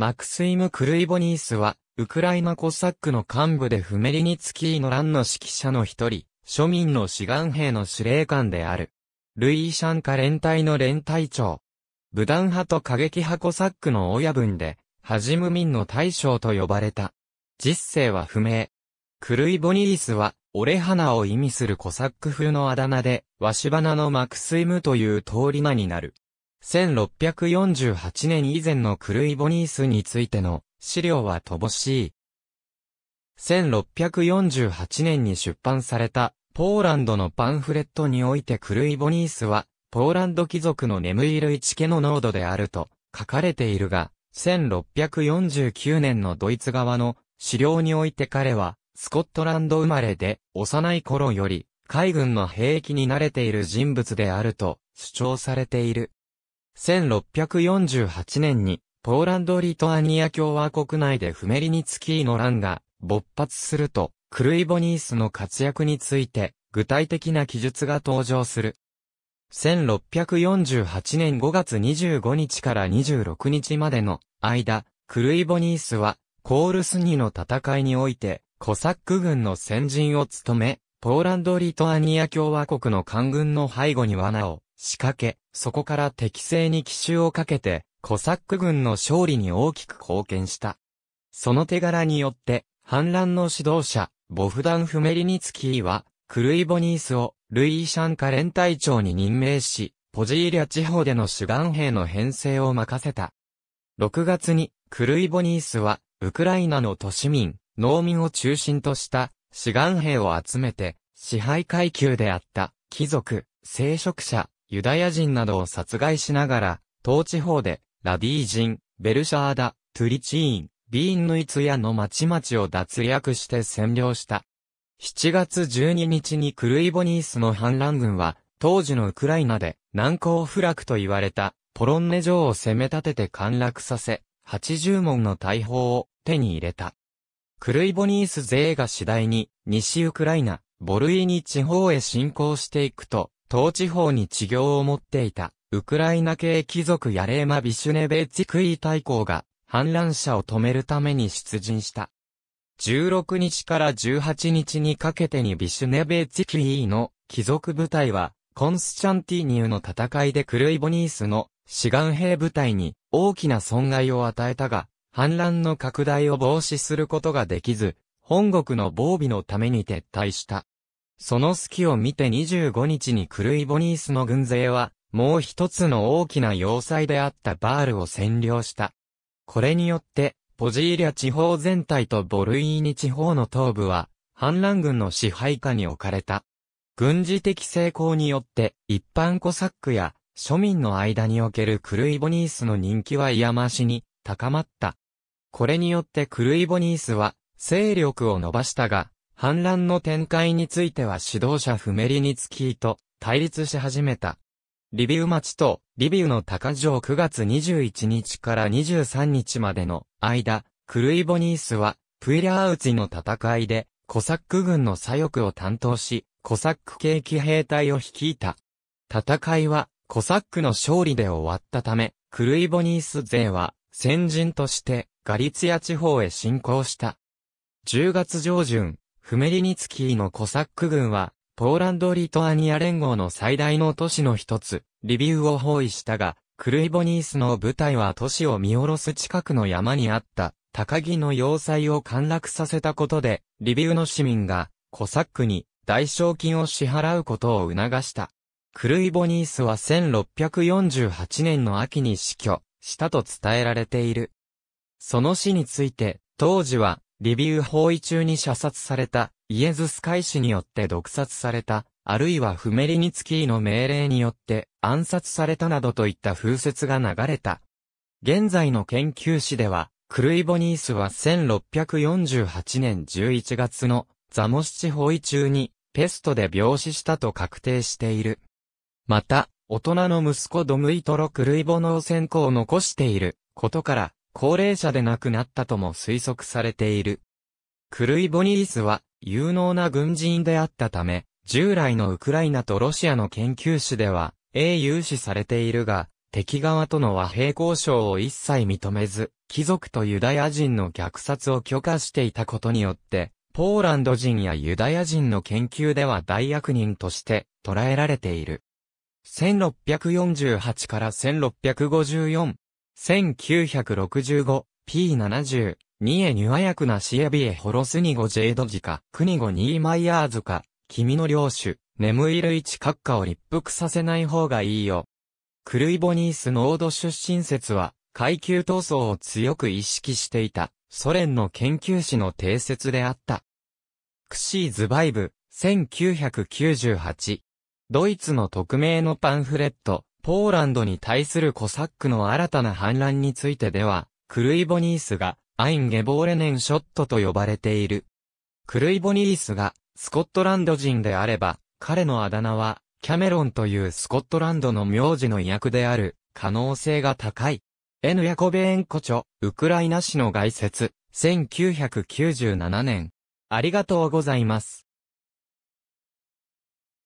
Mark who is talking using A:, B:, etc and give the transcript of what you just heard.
A: マクスイム・クルイボニースは、ウクライナコサックの幹部でフメリニツキーの乱の指揮者の一人、庶民の志願兵の司令官である。ルイーシャンカ連隊の連隊長。武断派と過激派コサックの親分で、ハジム民の大将と呼ばれた。実世は不明。クルイボニースは、折れ花を意味するコサック風のあだ名で、ワシ花のマクスイムという通り名になる。1648年以前のクルイボニースについての資料は乏しい。1648年に出版されたポーランドのパンフレットにおいてクルイボニースはポーランド貴族の眠い類知家の濃度であると書かれているが、1649年のドイツ側の資料において彼はスコットランド生まれで幼い頃より海軍の兵役に慣れている人物であると主張されている。1648年に、ポーランド・リトアニア共和国内でフメリニツキーの乱が勃発すると、クルイボニースの活躍について、具体的な記述が登場する。1648年5月25日から26日までの間、クルイボニースは、コールスニの戦いにおいて、コサック軍の先陣を務め、ポーランド・リトアニア共和国の官軍の背後に罠を仕掛け、そこから適正に奇襲をかけて、コサック軍の勝利に大きく貢献した。その手柄によって、反乱の指導者、ボフダン・フメリニツキーは、クルイボニースを、ルイーシャンカ連隊長に任命し、ポジーリャ地方での主眼兵の編成を任せた。6月に、クルイボニースは、ウクライナの都市民、農民を中心とした、志願兵を集めて、支配階級であった、貴族、聖職者、ユダヤ人などを殺害しながら、当地方で、ラディー人、ベルシャーダ、トゥリチーン、ビーンヌイツヤの町々を脱略して占領した。7月12日にクルイボニースの反乱軍は、当時のウクライナで難攻不落と言われたポロンネ城を攻め立てて陥落させ、80門の大砲を手に入れた。クルイボニース勢が次第に西ウクライナ、ボルイニ地方へ侵攻していくと、当地方に地業を持っていた、ウクライナ系貴族ヤレーマ・ビシュネベーチクイー大公が、反乱者を止めるために出陣した。16日から18日にかけてにビシュネベーチクイーの貴族部隊は、コンスチャンティーニューの戦いでクルイボニースの志願兵部隊に大きな損害を与えたが、反乱の拡大を防止することができず、本国の防備のために撤退した。その隙を見て25日にクルイボニースの軍勢は、もう一つの大きな要塞であったバールを占領した。これによって、ポジーリャ地方全体とボルイーニ地方の東部は、反乱軍の支配下に置かれた。軍事的成功によって、一般コサックや庶民の間におけるクルイボニースの人気は嫌ましに高まった。これによってクルイボニースは勢力を伸ばしたが、反乱の展開については指導者フメリニツキーと対立し始めた。リビウ町とリビウの高城9月21日から23日までの間、クルイボニースはプイラーウツィの戦いでコサック軍の左翼を担当し、コサック系騎兵隊を率いた。戦いはコサックの勝利で終わったため、クルイボニース勢は先人としてガリツヤ地方へ侵攻した。10月上旬、フメリニツキーのコサック軍は、ポーランド・リトアニア連合の最大の都市の一つ、リビウを包囲したが、クルイボニースの部隊は都市を見下ろす近くの山にあった、高木の要塞を陥落させたことで、リビウの市民が、コサックに、代償金を支払うことを促した。クルイボニースは1648年の秋に死去したと伝えられている。その死について、当時は、リビウ包囲中に射殺された、イエズス会士によって毒殺された、あるいはフメリニツキーの命令によって暗殺されたなどといった風説が流れた。現在の研究史では、クルイボニースは1648年11月のザモシチ包囲中にペストで病死したと確定している。また、大人の息子ドムイトロ・クルイボ農戦庫を残していることから、高齢者で亡くなったとも推測されている。クルイボニースは有能な軍人であったため、従来のウクライナとロシアの研究史では、英雄視されているが、敵側との和平交渉を一切認めず、貴族とユダヤ人の虐殺を許可していたことによって、ポーランド人やユダヤ人の研究では大悪人として捉えられている。1648から1654 1965、P70、ニエニュアヤクナシエビエホロスニゴジェイドジカ、クニゴニーマイヤーズカ、君の領主、眠いる一閣下を立腹させない方がいいよ。クルイボニースノード出身説は、階級闘争を強く意識していた、ソ連の研究史の定説であった。クシーズバイブ、1998。ドイツの匿名のパンフレット、ポーランドに対するコサックの新たな反乱についてでは、クルイボニースが、アイン・ゲボーレネン・ショットと呼ばれている。クルイボニースが、スコットランド人であれば、彼のあだ名は、キャメロンというスコットランドの名字の役である、可能性が高い。エヌヤコベエンコチョ、ウクライナ市の概説、1997年。ありがとうございます。